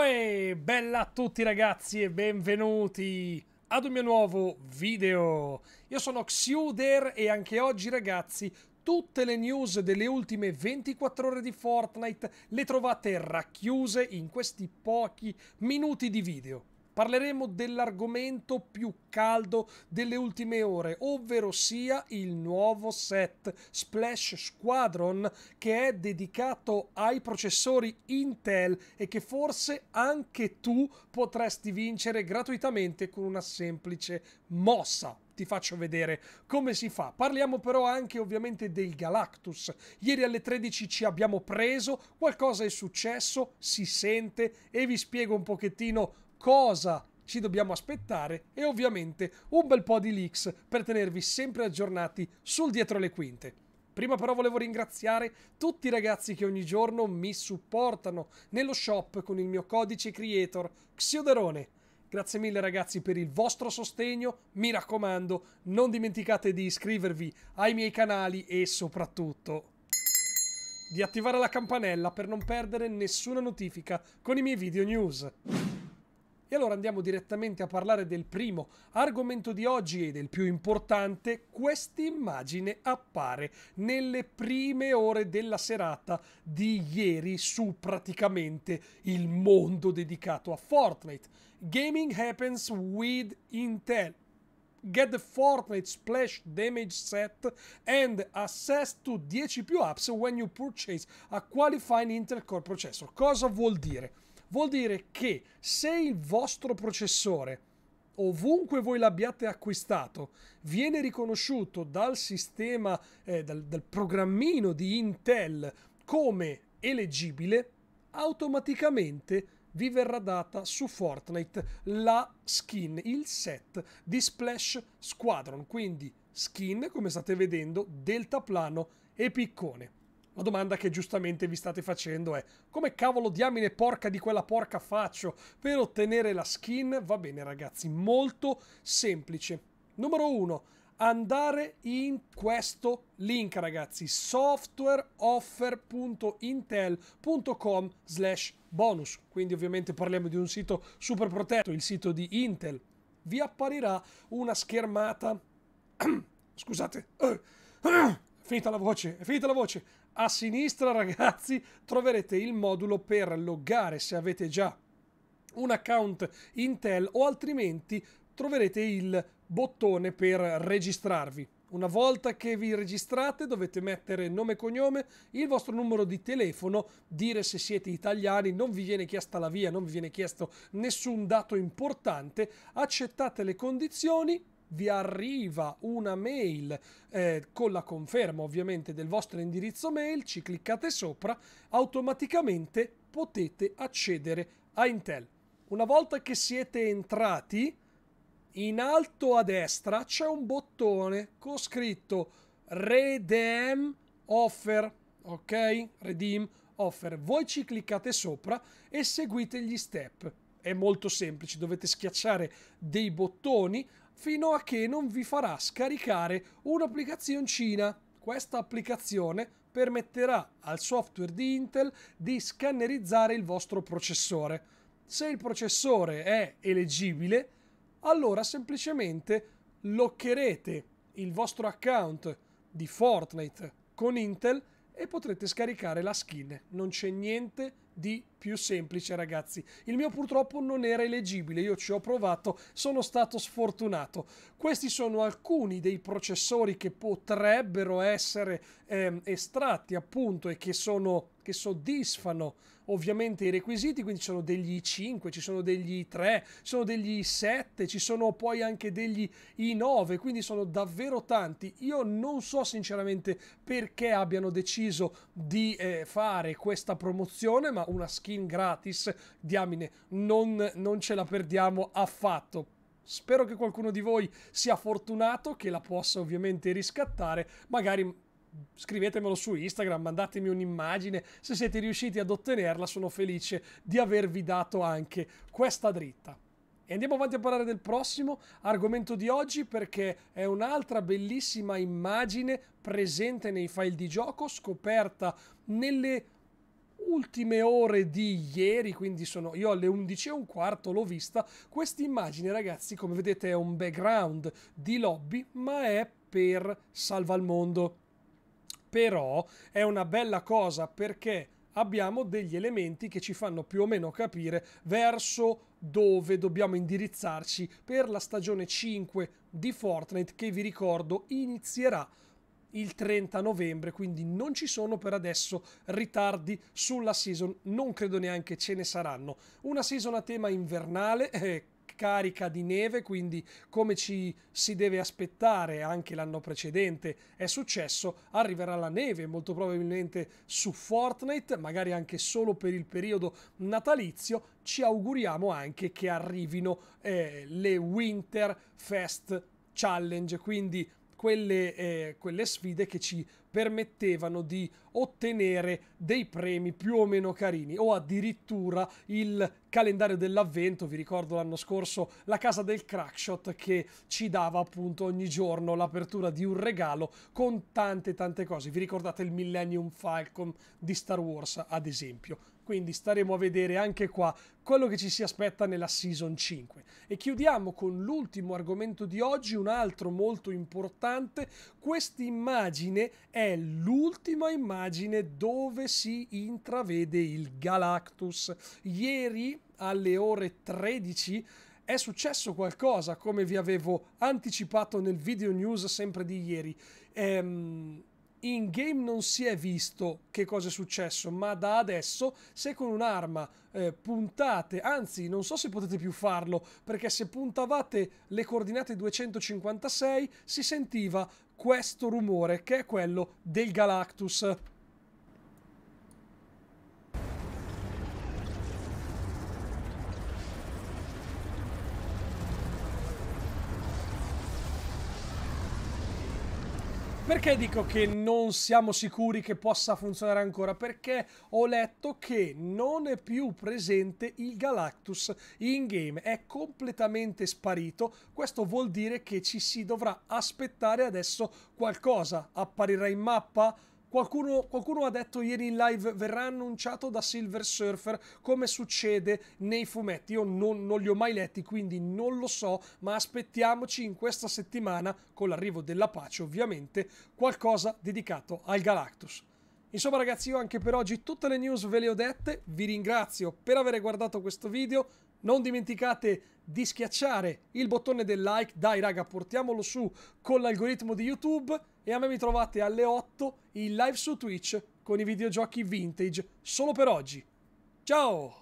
Way! Bella a tutti ragazzi e benvenuti ad un mio nuovo video. Io sono Xuder e anche oggi ragazzi tutte le news delle ultime 24 ore di Fortnite le trovate racchiuse in questi pochi minuti di video. Parleremo dell'argomento più caldo delle ultime ore, ovvero sia il nuovo set Splash Squadron che è dedicato ai processori Intel e che forse anche tu potresti vincere gratuitamente con una semplice mossa ti faccio vedere come si fa. Parliamo però anche ovviamente del Galactus. Ieri alle 13 ci abbiamo preso, qualcosa è successo, si sente e vi spiego un pochettino cosa ci dobbiamo aspettare e ovviamente un bel po' di leaks per tenervi sempre aggiornati sul dietro le quinte. Prima però volevo ringraziare tutti i ragazzi che ogni giorno mi supportano nello shop con il mio codice creator Xioderone. Grazie mille ragazzi per il vostro sostegno, mi raccomando non dimenticate di iscrivervi ai miei canali e soprattutto di attivare la campanella per non perdere nessuna notifica con i miei video news. E allora andiamo direttamente a parlare del primo argomento di oggi ed è il più importante. Quest'immagine appare nelle prime ore della serata di ieri su praticamente il mondo dedicato a Fortnite. Gaming happens with Intel. Get the Fortnite Splash Damage Set and access to 10 più apps when you purchase a qualifying Intel Core Processor. Cosa vuol dire? Vuol dire che se il vostro processore, ovunque voi l'abbiate acquistato, viene riconosciuto dal sistema, eh, dal, dal programmino di Intel come elegibile, automaticamente vi verrà data su Fortnite la skin, il set di Splash Squadron, quindi skin, come state vedendo, deltaplano e piccone. La domanda che giustamente vi state facendo è come cavolo diamine porca di quella porca faccio per ottenere la skin? Va bene ragazzi, molto semplice. Numero 1 andare in questo link ragazzi softwareoffer.intel.com slash bonus quindi ovviamente parliamo di un sito super protetto il sito di Intel vi apparirà una schermata scusate finita la voce, è finita la voce. A sinistra, ragazzi, troverete il modulo per loggare se avete già un account Intel o altrimenti troverete il bottone per registrarvi. Una volta che vi registrate dovete mettere nome e cognome, il vostro numero di telefono, dire se siete italiani, non vi viene chiesta la via, non vi viene chiesto nessun dato importante, accettate le condizioni vi arriva una mail eh, con la conferma ovviamente del vostro indirizzo mail, ci cliccate sopra, automaticamente potete accedere a Intel. Una volta che siete entrati, in alto a destra c'è un bottone con scritto Redeem Offer, ok? Redeem Offer. Voi ci cliccate sopra e seguite gli step. È molto semplice, dovete schiacciare dei bottoni fino a che non vi farà scaricare un'applicazioncina. Questa applicazione permetterà al software di Intel di scannerizzare il vostro processore. Se il processore è elegibile, allora semplicemente loccherete il vostro account di Fortnite con Intel e potrete scaricare la skin. Non c'è niente di più semplice, ragazzi. Il mio purtroppo non era eleggibile, io ci ho provato, sono stato sfortunato. Questi sono alcuni dei processori che potrebbero essere eh, estratti, appunto, e che, sono, che soddisfano ovviamente i requisiti, quindi ci sono degli i5, ci sono degli i3, ci sono degli i7, ci sono poi anche degli i9, quindi sono davvero tanti. Io non so sinceramente perché abbiano deciso di eh, fare questa promozione, ma ma una skin gratis, diamine, non, non ce la perdiamo affatto. Spero che qualcuno di voi sia fortunato, che la possa ovviamente riscattare, magari scrivetemelo su Instagram, mandatemi un'immagine, se siete riusciti ad ottenerla sono felice di avervi dato anche questa dritta. E andiamo avanti a parlare del prossimo argomento di oggi perché è un'altra bellissima immagine presente nei file di gioco, scoperta nelle ultime ore di ieri, quindi sono io alle 11 e un quarto l'ho vista, questa immagine ragazzi come vedete è un background di lobby ma è per Salva il Mondo. Però è una bella cosa perché abbiamo degli elementi che ci fanno più o meno capire verso dove dobbiamo indirizzarci per la stagione 5 di Fortnite che vi ricordo inizierà il 30 novembre, quindi non ci sono per adesso ritardi sulla season, non credo neanche ce ne saranno. Una season a tema invernale, eh, carica di neve, quindi come ci si deve aspettare anche l'anno precedente è successo, arriverà la neve molto probabilmente su Fortnite, magari anche solo per il periodo natalizio, ci auguriamo anche che arrivino eh, le Winter Fest Challenge, quindi quelle, eh, quelle sfide che ci permettevano di ottenere dei premi più o meno carini o addirittura il calendario dell'avvento, vi ricordo l'anno scorso la casa del crackshot che ci dava appunto ogni giorno l'apertura di un regalo con tante tante cose, vi ricordate il Millennium Falcon di Star Wars ad esempio, quindi staremo a vedere anche qua quello che ci si aspetta nella Season 5. E chiudiamo con l'ultimo argomento di oggi, un altro molto importante. Questa immagine è l'ultima immagine dove si intravede il Galactus. Ieri alle ore 13 è successo qualcosa, come vi avevo anticipato nel video news sempre di ieri. Ehm in game non si è visto che cosa è successo, ma da adesso se con un'arma eh, puntate, anzi non so se potete più farlo, perché se puntavate le coordinate 256 si sentiva questo rumore che è quello del Galactus. Perché dico che non siamo sicuri che possa funzionare ancora? Perché ho letto che non è più presente il Galactus in game, è completamente sparito. Questo vuol dire che ci si dovrà aspettare adesso qualcosa. Apparirà in mappa? Qualcuno, qualcuno, ha detto ieri in live verrà annunciato da Silver Surfer come succede nei fumetti. Io non, non, li ho mai letti, quindi non lo so, ma aspettiamoci in questa settimana, con l'arrivo della pace ovviamente, qualcosa dedicato al Galactus. Insomma ragazzi, io anche per oggi tutte le news ve le ho dette, vi ringrazio per aver guardato questo video, non dimenticate di schiacciare il bottone del like, dai raga portiamolo su con l'algoritmo di YouTube e a me mi trovate alle 8 in live su Twitch con i videogiochi vintage solo per oggi. Ciao!